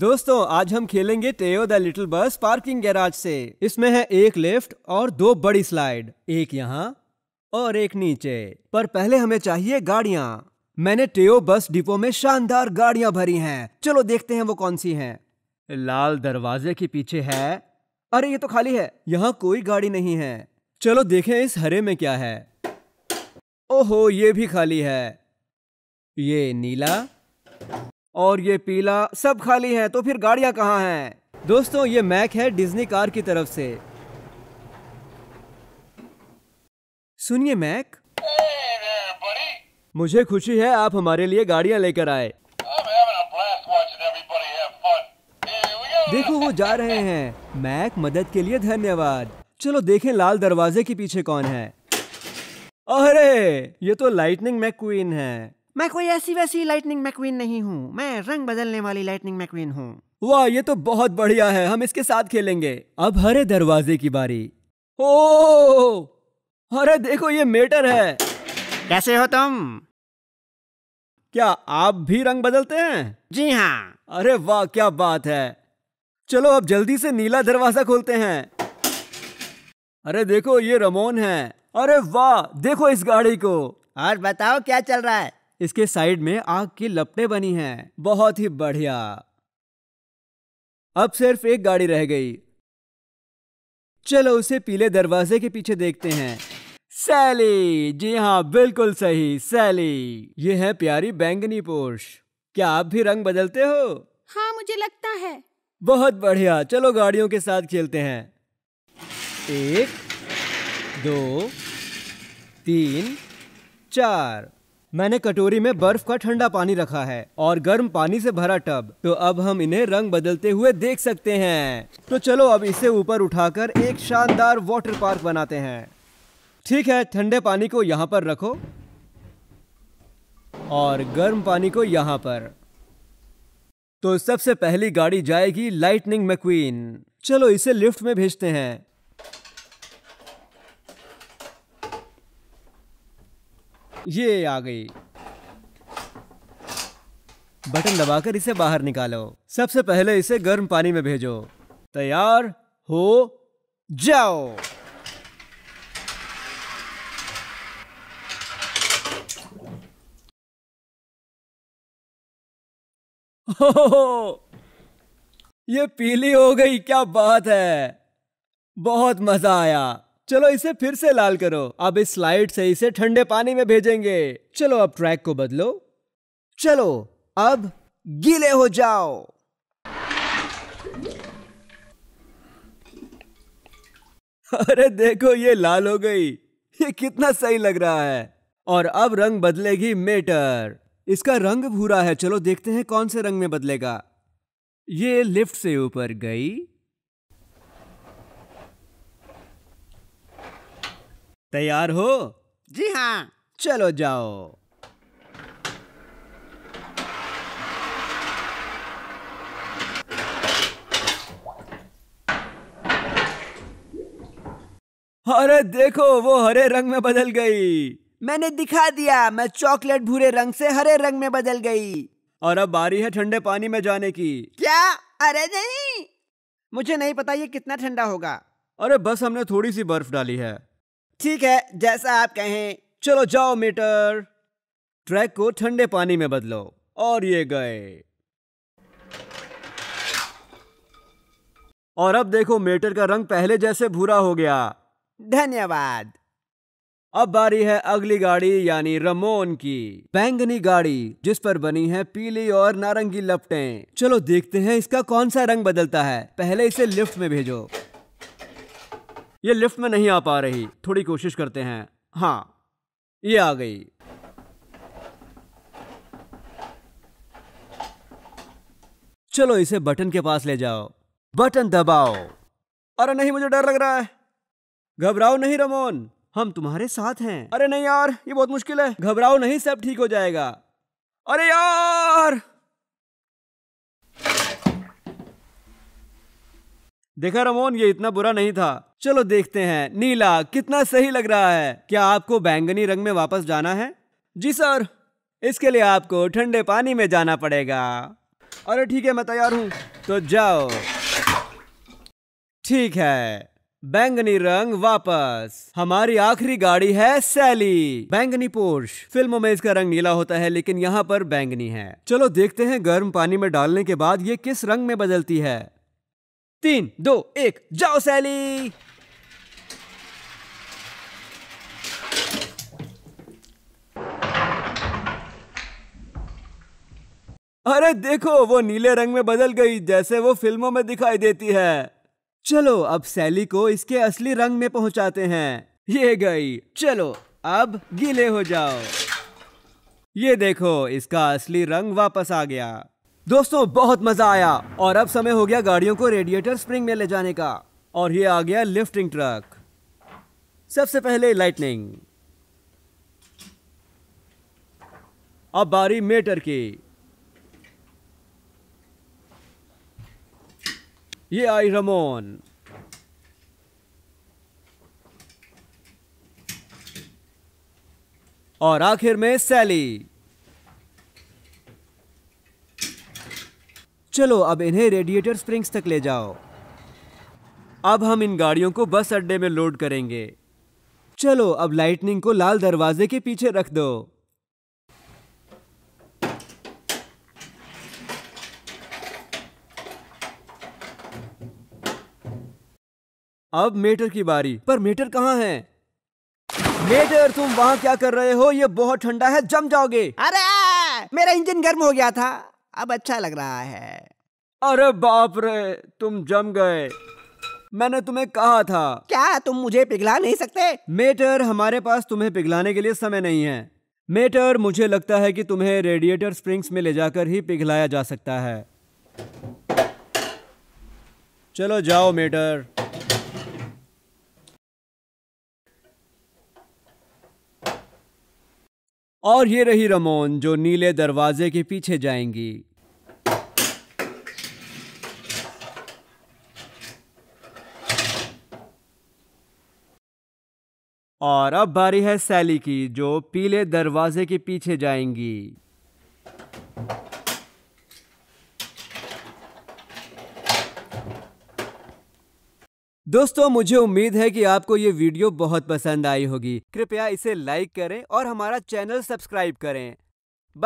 दोस्तों आज हम खेलेंगे Tayo the little bus parking garage से इसमें है एक लिफ्ट और दो बड़ी स्लाइड एक यहाँ और एक नीचे पर पहले हमें चाहिए गाड़िया मैंने टेयो बस डिपो में शानदार गाड़ियां भरी हैं चलो देखते हैं वो कौन सी हैं लाल दरवाजे के पीछे है अरे ये तो खाली है यहाँ कोई गाड़ी नहीं है चलो देखें इस हरे में क्या है ओहो ये भी खाली है ये नीला और ये पीला सब खाली है तो फिर गाड़िया कहाँ हैं दोस्तों ये मैक है डिज्नी कार की तरफ से सुनिए मैक मुझे खुशी है आप हमारे लिए गाड़ियां लेकर आए देखो वो जा रहे हैं मैक मदद के लिए धन्यवाद चलो देखें लाल दरवाजे के पीछे कौन है अरे ये तो लाइटनिंग मैक क्वीन है मैं कोई ऐसी वैसी लाइटनिंग मैकवीन नहीं हूँ मैं रंग बदलने वाली लाइटनिंग मैकवीन हूँ वाह ये तो बहुत बढ़िया है हम इसके साथ खेलेंगे अब हरे दरवाजे की बारी ओ अरे देखो ये मेटर है कैसे हो तुम क्या आप भी रंग बदलते हैं जी हाँ अरे वाह क्या बात है चलो अब जल्दी से नीला दरवाजा खोलते हैं अरे देखो ये रमोन है अरे वाह देखो इस गाड़ी को और बताओ क्या चल रहा है इसके साइड में आग की लपटे बनी हैं बहुत ही बढ़िया अब सिर्फ एक गाड़ी रह गई चलो उसे पीले दरवाजे के पीछे देखते हैं सैली जी हाँ बिल्कुल सही सैली ये है प्यारी बैंगनी पोर्श क्या आप भी रंग बदलते हो हाँ मुझे लगता है बहुत बढ़िया चलो गाड़ियों के साथ खेलते हैं एक दो तीन चार मैंने कटोरी में बर्फ का ठंडा पानी रखा है और गर्म पानी से भरा टब तो अब हम इन्हें रंग बदलते हुए देख सकते हैं तो चलो अब इसे ऊपर उठाकर एक शानदार वाटर पार्क बनाते हैं ठीक है ठंडे पानी को यहाँ पर रखो और गर्म पानी को यहाँ पर तो सबसे पहली गाड़ी जाएगी लाइटनिंग मैक्वीन चलो इसे लिफ्ट में भेजते हैं ये आ गई बटन दबाकर इसे बाहर निकालो सबसे पहले इसे गर्म पानी में भेजो तैयार हो जाओ हो, ये पीली हो गई क्या बात है बहुत मजा आया चलो इसे फिर से लाल करो अब इस स्लाइड से इसे ठंडे पानी में भेजेंगे चलो अब ट्रैक को बदलो चलो अब गीले हो जाओ अरे देखो ये लाल हो गई ये कितना सही लग रहा है और अब रंग बदलेगी मेटर इसका रंग भूरा है चलो देखते हैं कौन से रंग में बदलेगा ये लिफ्ट से ऊपर गई तैयार हो जी हाँ चलो जाओ अरे देखो वो हरे रंग में बदल गई मैंने दिखा दिया मैं चॉकलेट भूरे रंग से हरे रंग में बदल गई और अब बारी है ठंडे पानी में जाने की क्या अरे नहीं मुझे नहीं पता ये कितना ठंडा होगा अरे बस हमने थोड़ी सी बर्फ डाली है ठीक है जैसा आप कहें चलो जाओ मीटर ट्रैक को ठंडे पानी में बदलो और ये गए और अब देखो मीटर का रंग पहले जैसे भूरा हो गया धन्यवाद अब बारी है अगली गाड़ी यानी रमोन की बैंगनी गाड़ी जिस पर बनी है पीली और नारंगी लपटें चलो देखते हैं इसका कौन सा रंग बदलता है पहले इसे लिफ्ट में भेजो ये लिफ्ट में नहीं आ पा रही थोड़ी कोशिश करते हैं हाँ ये आ गई चलो इसे बटन के पास ले जाओ बटन दबाओ अरे नहीं मुझे डर लग रहा है घबराओ नहीं रमोन हम तुम्हारे साथ हैं अरे नहीं यार ये बहुत मुश्किल है घबराओ नहीं सब ठीक हो जाएगा अरे यार देखा रमोन ये इतना बुरा नहीं था चलो देखते हैं नीला कितना सही लग रहा है क्या आपको बैंगनी रंग में वापस जाना है जी सर इसके लिए आपको ठंडे पानी में जाना पड़ेगा अरे ठीक है मैं तैयार हूँ तो जाओ ठीक है बैंगनी रंग वापस हमारी आखिरी गाड़ी है सैली बैंगनी पोर्श फिल्मों में इसका रंग नीला होता है लेकिन यहाँ पर बैंगनी है चलो देखते हैं गर्म पानी में डालने के बाद ये किस रंग में बदलती है तीन दो एक जाओ सैली अरे देखो वो नीले रंग में बदल गई जैसे वो फिल्मों में दिखाई देती है चलो अब सैली को इसके असली रंग में पहुंचाते हैं ये गई चलो अब गीले हो जाओ ये देखो इसका असली रंग वापस आ गया दोस्तों बहुत मजा आया और अब समय हो गया गाड़ियों को रेडिएटर स्प्रिंग में ले जाने का और ये आ गया लिफ्टिंग ट्रक सबसे पहले लाइटनिंग अब बारी मेटर की ये आई रमोन और आखिर में सैली चलो अब इन्हें रेडिएटर स्प्रिंग्स तक ले जाओ अब हम इन गाड़ियों को बस अड्डे में लोड करेंगे चलो अब लाइटनिंग को लाल दरवाजे के पीछे रख दो अब मेटर की बारी पर मेटर कहाँ है मेटर तुम वहां क्या कर रहे हो ये बहुत ठंडा है जम जाओगे अरे मेरा इंजन गर्म हो गया था अब अच्छा लग रहा है अरे बाप रे तुम जम गए मैंने तुम्हें कहा था क्या तुम मुझे पिघला नहीं सकते मेटर हमारे पास तुम्हें पिघलाने के लिए समय नहीं है मेटर मुझे लगता है कि तुम्हें रेडिएटर स्प्रिंग्स में ले जाकर ही पिघलाया जा सकता है चलो जाओ मेटर और ये रही रमोन जो नीले दरवाजे के पीछे जाएंगी और अब बारी है सैली की जो पीले दरवाजे के पीछे जाएंगी दोस्तों मुझे उम्मीद है कि आपको ये वीडियो बहुत पसंद आई होगी कृपया इसे लाइक करें और हमारा चैनल सब्सक्राइब करें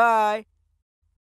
बाय